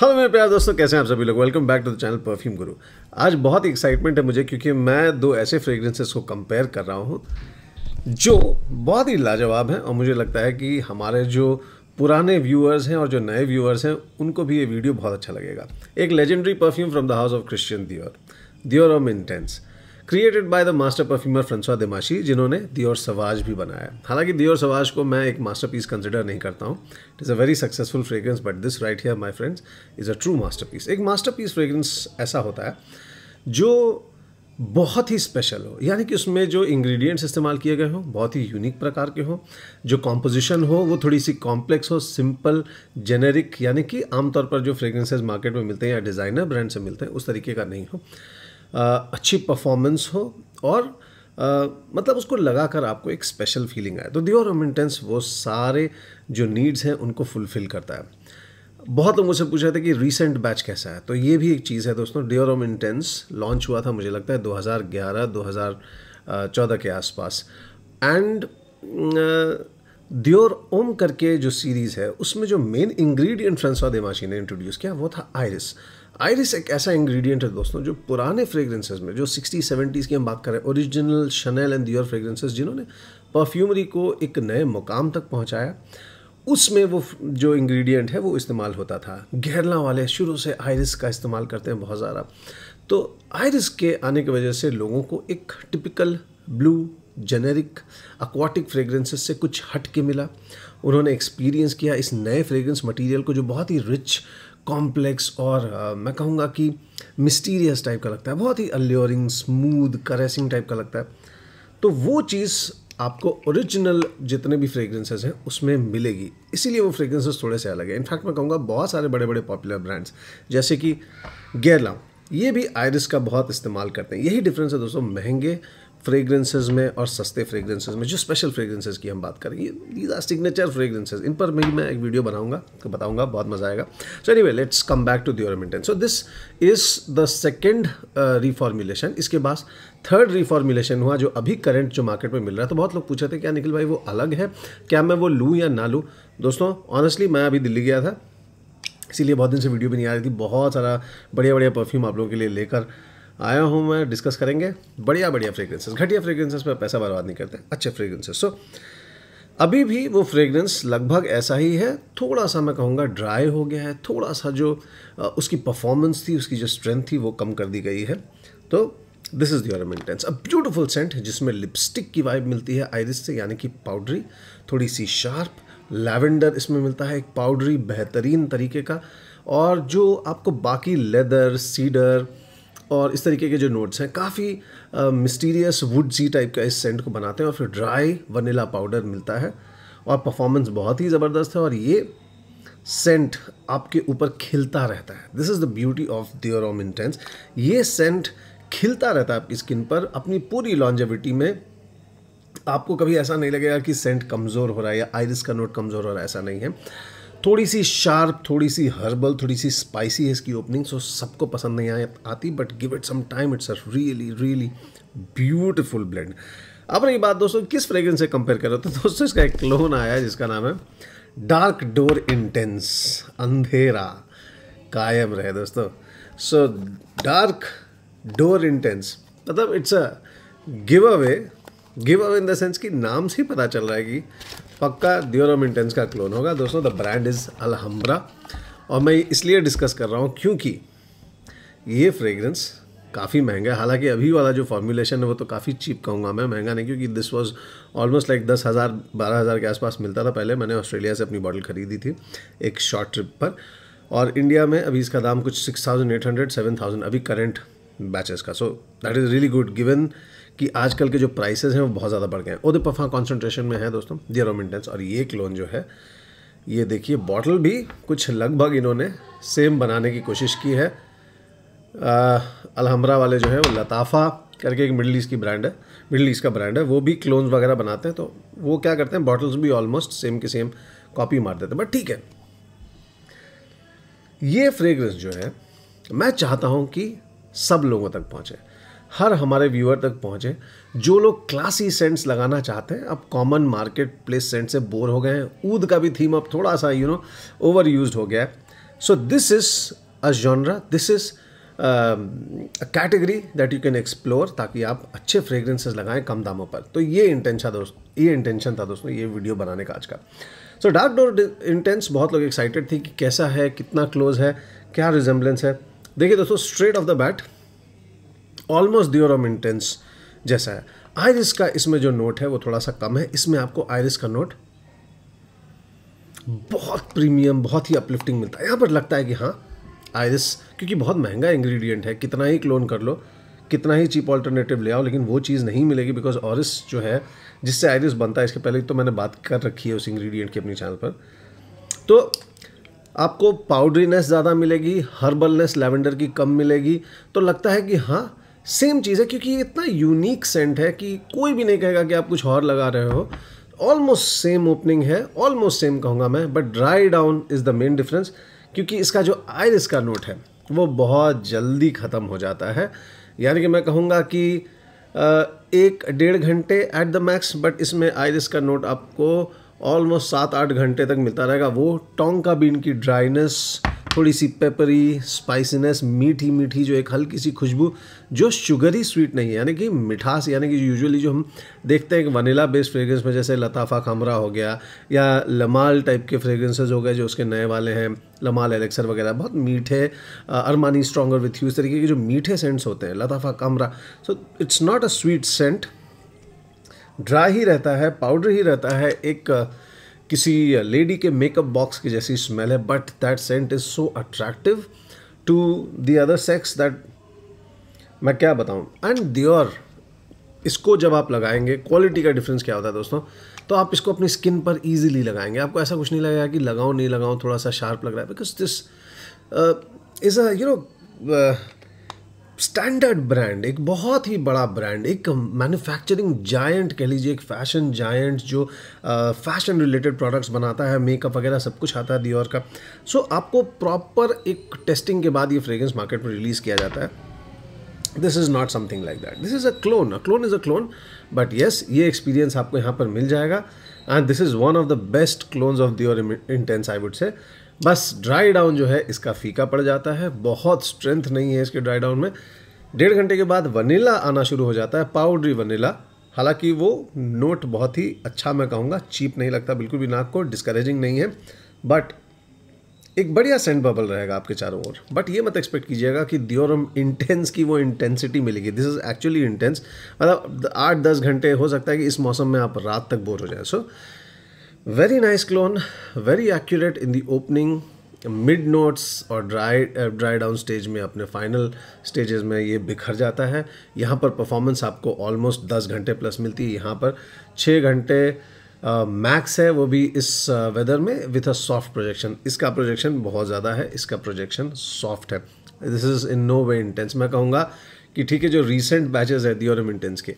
hello मेरे प्यार दोस्तों कैसे हैं आप सभी लोग welcome back to the channel perfume Guru आज बहुत ही एक्साइटमेंट है मुझे क्योंकि मैं दो ऐसे फ्रेग्रेंसेस को कंपेयर कर रहा हूँ जो बहुत ही लाजवाब हैं और मुझे लगता है कि हमारे जो पुराने व्यूअर्स हैं और जो नए व्यूअर्स हैं उनको भी ये वीडियो बहुत अच्छा लगेगा एक legendary perfume from the house of Christian Dior Dior Homme Intense created by the master perfumer Francois Demachy जिन्होंने दियोर सवाज भी बनाया हालांकि दियोर सवाज को मैं एक मास्टर पीस कंसिडर नहीं करता हूँ it is a very successful fragrance but this right here my friends is a true piece एक पीस फ्रेग्रेंस ऐसा होता है जो बहुत ही स्पेशल हो यानी कि उसमें जो इंग्रेडिएंट्स इस्तेमाल किए गए हों बहुत ही यूनिक प्रकार के हों जो कॉम्पोजिशन हो वो थोड़ी सी कॉम्प्लेक्स हो सिंपल जेनेरिक यानी कि आमतौर पर जो फ्रेग्रेंसेज मार्केट में मिलते हैं या डिज़ाइनर ब्रांड से मिलते हैं उस तरीके का नहीं हो अच्छी परफॉर्मेंस हो और मतलब उसको लगा कर आपको एक स्पेशल फीलिंग आए तो दियोर मेंटेनेंस वो सारे जो नीड्स हैं उनको फुलफिल करता है बहुत लोग मुझसे पूछा था कि रीसेंट बैच कैसा है तो ये भी एक चीज़ है दोस्तों डियोर इंटेंस लॉन्च हुआ था मुझे लगता है 2011-2014 के आसपास एंड दियोर ओम करके जो सीरीज़ है उसमें जो मेन इंग्रेडिएंट फ्रांसवा देमाशी ने इंट्रोड्यूस किया वो था आयरिस आयरिस एक ऐसा इंग्रेडिएंट है दोस्तों जो पुराने फ्रेगरेंसेज में जो सिक्सटी सेवेंटीज़ की हम बात करें original Chanel and Dior fragrances जिन्होंने परफ्यूमरी को एक नए मुकाम तक पहुंचाया उसमें वो जो इंग्रेडिएंट है वो इस्तेमाल होता था घेरला वाले शुरू से आयरिस का इस्तेमाल करते हैं बहुत ज़्यादा तो आयरिस के आने की वजह से लोगों को एक typical blue generic aquatic fragrances से कुछ हट के मिला उन्होंने एक्सपीरियंस किया इस नए फ्रेग्रेंस मटेरियल को जो बहुत ही रिच कॉम्प्लेक्स और uh, मैं कहूँगा कि मिस्टीरियस टाइप का लगता है बहुत ही अल्योरिंग स्मूद करेसिंग टाइप का लगता है तो वो चीज़ आपको ओरिजिनल जितने भी फ्रेग्रेंसेस हैं उसमें मिलेगी इसीलिए वो फ्रेग्रेंसेस थोड़े से अलग है इनफैक्ट मैं कहूँगा बहुत सारे बड़े बड़े पॉपुलर ब्रांड्स जैसे कि गेरलाउ ये भी आयरिस का बहुत इस्तेमाल करते हैं यही डिफरेंस है दोस्तों महंगे फ्रेगरेंसेज में और सस्ते फ्रेगरेंसेज में जो स्पेशल फ्रेगरेंसेज की हम बात करेंगे दीज आर सिग्नेचर फ्रेगरेंसेज इन पर भी मैं एक वीडियो बनाऊंगा तो बताऊंगा बहुत मजा आएगा so way let's come back to Dior Homme Intense so this is the second reformulation इसके बाद थर्ड रिफॉर्मुलेशन हुआ जो अभी करंट जो मार्केट में मिल रहा है तो बहुत लोग पूछे थे क्या निखिल भाई वो अलग है क्या मैं वो लूँ या ना लूँ दोस्तों ऑनेस्टली मैं अभी दिल्ली गया था इसीलिए बहुत दिन से वीडियो भी नहीं आ रही थी बहुत सारा बढ़िया बढ़िया परफ्यूम आप लोगों के लिए लेकर आया हूँ मैं डिस्कस करेंगे बढ़िया बढ़िया फ्रेगरेंसेस घटिया फ्रेगरेंसेस पर पैसा बर्बाद नहीं करते अच्छे फ्रेगरेंसेस सो so, अभी भी वो फ्रेगरेंस लगभग ऐसा ही है थोड़ा सा मैं कहूँगा ड्राई हो गया है थोड़ा सा जो उसकी परफॉर्मेंस थी उसकी जो स्ट्रेंथ थी वो कम कर दी गई है तो this is your Homme Intense a beautiful scent जिसमें लिपस्टिक की वाइब मिलती है आयरिस से यानी कि पाउडरी थोड़ी सी शार्प लैवेंडर इसमें मिलता है एक पाउडरी बेहतरीन तरीके का और जो आपको बाकी लेदर सीडर और इस तरीके के जो नोट्स हैं काफ़ी मिस्टीरियस वुड जी टाइप का इस सेंट को बनाते हैं और फिर ड्राई वनीला पाउडर मिलता है और परफॉर्मेंस बहुत ही ज़बरदस्त है और ये सेंट आपके ऊपर खिलता रहता है this is the beauty of Homme Intense ये सेंट खिलता रहता है आपकी स्किन पर अपनी पूरी लॉन्जेविटी में आपको कभी ऐसा नहीं लगेगा कि सेंट कमज़ोर हो रहा है या आयरिस का नोट कमज़ोर हो रहा है ऐसा नहीं है थोड़ी सी शार्प थोड़ी सी हर्बल थोड़ी सी स्पाइसी है इसकी ओपनिंग सो सबको पसंद नहीं आ, आती but give it some time it's a really really beautiful blend अब रही बात दोस्तों किस फ्रेग्रेंस से कंपेयर करो तो दोस्तों इसका एक क्लोन आया जिसका नाम है डार्क डोर इंटेंस अंधेरा कायम रहे दोस्तों सो डार्क डोर इंटेंस मतलब it's a give away give away in the sense कि नाम से ही पता चल रहा है कि पक्का दियोरा इंटेंस का क्लोन होगा दोस्तों द ब्रांड इज़ अलहम्ब्रा और मैं इसलिए डिस्कस कर रहा हूँ क्योंकि ये फ्रेगरेंस काफ़ी महंगा है हालांकि अभी वाला जो फॉर्मूलेशन है वो तो काफ़ी चीप कहूँगा मैं महंगा नहीं क्योंकि दिस वाज ऑलमोस्ट लाइक दस हज़ार बारह हज़ार के आसपास मिलता था पहले मैंने ऑस्ट्रेलिया से अपनी बॉटल खरीदी थी एक शॉर्ट ट्रिप पर और इंडिया में अभी इसका दाम कुछ six thousand eight hundred seven thousand अभी करंट बैचेस का so that is really good given कि आजकल के जो प्राइसेस हैं वो बहुत ज़्यादा बढ़ गए हैं ओदे पफा कॉन्सेंट्रेशन में है दोस्तों दियर मेंटेनेंस और ये क्लोन जो है ये देखिए बॉटल भी कुछ लगभग इन्होंने सेम बनाने की कोशिश की है अलहमरा वाले जो है वो लताफ़ा करके एक मिडल ईस्ट की ब्रांड है मिडल ईस्ट का ब्रांड है वो भी क्लोन्स वगैरह बनाते हैं तो वो क्या करते हैं बॉटल्स भी ऑलमोस्ट सेम के सेम कॉपी मार देते हैं बट ठीक है ये फ्रेगरेंस जो है मैं चाहता हूँ कि सब लोगों तक पहुँचे हर हमारे व्यूअर तक पहुँचे जो लोग क्लासी सेंट्स लगाना चाहते हैं अब कॉमन मार्केट प्लेस सेंट से बोर हो गए हैं ऊद का भी थीम अब थोड़ा सा यू नो ओवर यूज हो गया है so this is a genre this is category that you can explore ताकि आप अच्छे फ्रेग्रेंसेस लगाएं कम दामों पर तो ये इंटेंशन दोस्त ये इंटेंशन था दोस्तों ये वीडियो बनाने का आज का सो डार्क डोर इंटेंस बहुत लोग एक्साइटेड थी कि कैसा है कितना क्लोज है क्या रिजेंबलेंस है देखिए दोस्तों straight off the bat almost Dior Homme Intense जैसा है आयरिस का इसमें जो नोट है वो थोड़ा सा कम है इसमें आपको आयरिस का नोट बहुत प्रीमियम बहुत ही अपलिफ्टिंग मिलता है यहाँ पर लगता है कि हाँ आयरिस क्योंकि बहुत महंगा इंग्रेडिएंट है कितना ही क्लोन कर लो कितना ही चीप ऑल्टरनेटिव ले आओ लेकिन वो चीज़ नहीं मिलेगी बिकॉज ऑरिस जो है जिससे आयरिस बनता है इसके पहले तो मैंने बात कर रखी है उस इंग्रेडिएंट की अपने चैनल पर तो आपको पाउडरीनेस ज़्यादा मिलेगी हर्बलनेस लेवेंडर की कम मिलेगी तो लगता है कि हाँ सेम चीज़ है क्योंकि ये इतना यूनिक सेंट है कि कोई भी नहीं कहेगा कि आप कुछ और लगा रहे हो ऑलमोस्ट सेम ओपनिंग है ऑलमोस्ट सेम कहूँगा मैं but dry down is the main difference क्योंकि इसका जो आयरिस का नोट है वो बहुत जल्दी ख़त्म हो जाता है यानी कि मैं कहूँगा कि एक डेढ़ घंटे एट द मैक्स बट इसमें आयरिस का नोट आपको ऑलमोस्ट सात आठ घंटे तक मिलता रहेगा वो टोंग का बीन की ड्राइनेस थोड़ी सी पेपरी स्पाइसीनेस मीठी मीठी जो एक हल्की सी खुशबू जो शुगरी स्वीट नहीं है यानी कि मिठास यानी कि यूजुअली जो हम देखते हैं कि वनीला बेस्ड फ्रेग्रेंस में जैसे लताफ़ा खमरा हो गया या लमाल टाइप के फ्रेग्रेंसेज हो गए जो उसके नए वाले हैं लमाल एलेक्सर वगैरह बहुत मीठे अरमानी स्ट्रॉगर विथ यू इस तरीके के जो मीठे सेंट्स होते हैं Lattafa Khamrah so it's not a sweet scent dry ही रहता है पाउडर ही रहता है एक किसी लेडी के मेकअप बॉक्स की जैसी स्मेल है but that scent is so attractive to the other sex that मैं क्या बताऊँ एंड दियोर इसको जब आप लगाएंगे क्वालिटी का डिफरेंस क्या होता है दोस्तों तो आप इसको अपनी स्किन पर इजीली लगाएंगे आपको ऐसा कुछ नहीं लगेगा कि लगाऊं नहीं लगाऊं थोड़ा सा शार्प लग रहा है because this is a you know standard brand एक बहुत ही बड़ा ब्रांड एक मैन्युफैक्चरिंग जायंट कह लीजिए एक फैशन जायंट जो फैशन रिलेटेड प्रोडक्ट्स बनाता है मेकअप वगैरह सब कुछ आता है दियोर का सो so, आपको प्रॉपर एक टेस्टिंग के बाद ये फ्रेग्रेंस मार्केट में रिलीज़ किया जाता है this is not something like that this is a clone a clone is a clone but yes ये एक्सपीरियंस आपको यहाँ पर मिल जाएगा and this is one of the best clones of Dior Intense I would say बस dry down जो है इसका फीका पड़ जाता है बहुत स्ट्रेंथ नहीं है इसके ड्राई डाउन में डेढ़ घंटे के बाद वनीला आना शुरू हो जाता है पाउडरी वनीला हालांकि वो नोट बहुत ही अच्छा मैं कहूँगा चीप नहीं लगता बिल्कुल भी नाक को डिस्करेजिंग नहीं है बट एक बढ़िया सेंट बबल रहेगा आपके चारों ओर बट ये मत एक्सपेक्ट कीजिएगा कि दियोरम इंटेंस की वो इंटेंसिटी मिलेगी दिस इज़ एक्चुअली इंटेंस मतलब आठ दस घंटे हो सकता है कि इस मौसम में आप रात तक बोर हो जाए so so, Very nice clone, very accurate in the opening mid notes और ड्राई ड्राई डाउन स्टेज में अपने फाइनल स्टेजेस में ये बिखर जाता है यहाँ पर परफॉर्मेंस आपको ऑलमोस्ट दस घंटे प्लस मिलती है यहाँ पर छः घंटे मैक्स uh, है वो भी इस वेदर uh, में विथ अ सॉफ्ट प्रोजेक्शन इसका प्रोजेक्शन बहुत ज़्यादा है इसका प्रोजेक्शन सॉफ्ट है this is in no way intense मैं कहूँगा कि ठीक है जो रिसेंट बैचेज है दियोरम इंटेंस के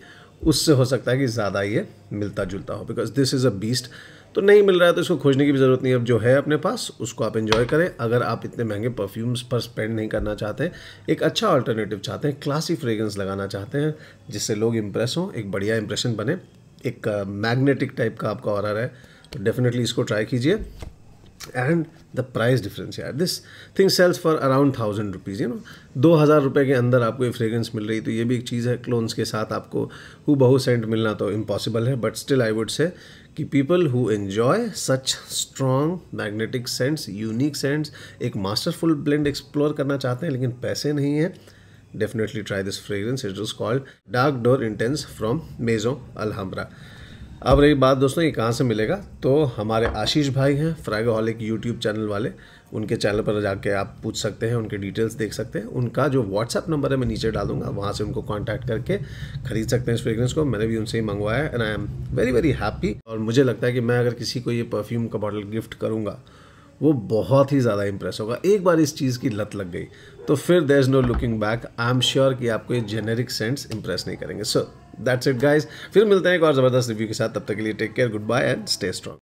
उससे हो सकता है कि ज़्यादा ये मिलता जुलता हो because this is a beast तो नहीं मिल रहा है तो इसको खोजने की भी ज़रूरत नहीं है अब जो है अपने पास उसको आप इन्जॉय करें अगर आप इतने महंगे परफ्यूम्स पर स्पेंड नहीं करना चाहते एक अच्छा ऑल्टरनेटिव चाहते हैं क्लासी फ्रेगरेंस लगाना चाहते हैं जिससे लोग इम्प्रेस हों एक बढ़िया इंप्रेशन बने एक मैग्नेटिक टाइप का आपका और है तो डेफिनेटली इसको ट्राई कीजिए एंड द प्राइस डिफरेंस यार this thing sells for around thousand rupees you know दो हज़ार रुपये के अंदर आपको ये फ्रेगरेंस मिल रही तो ये भी एक चीज़ है क्लोन्स के साथ आपको हु बहु सेंट मिलना तो इम्पॉसिबल है but still I would say कि people who enjoy such strong magnetic scents unique scents एक मास्टरफुल ब्लेंड एक्सप्लोर करना चाहते हैं लेकिन पैसे नहीं हैं definitely try this fragrance it is called Dark Door Intense from Maison Alhambra अब रही बात दोस्तों ये कहाँ से मिलेगा तो हमारे आशीष भाई हैं फ्रैगोहॉलिक यूट्यूब चैनल वाले उनके चैनल पर जाके आप पूछ सकते हैं उनके डिटेल्स देख सकते हैं उनका जो व्हाट्सअप नंबर है मैं नीचे डालूंगा वहाँ से उनको कांटेक्ट करके खरीद सकते हैं इस फ्रेग्रेंस को मैंने भी उनसे ही मंगवाया and I am very very happy और मुझे लगता है कि मैं अगर किसी को ये परफ्यूम का बॉटल गिफ्ट करूँगा वो बहुत ही ज़्यादा इंप्रेस होगा एक बार इस चीज़ की लत लग गई तो फिर there is no looking back I am sure कि आपको ये जेनेरिक सेंट्स इंप्रेस नहीं करेंगे सो दैट्स इट गाइज फिर मिलते हैं एक और ज़बरदस्त रिव्यू के साथ तब तक के लिए take care goodbye and stay strong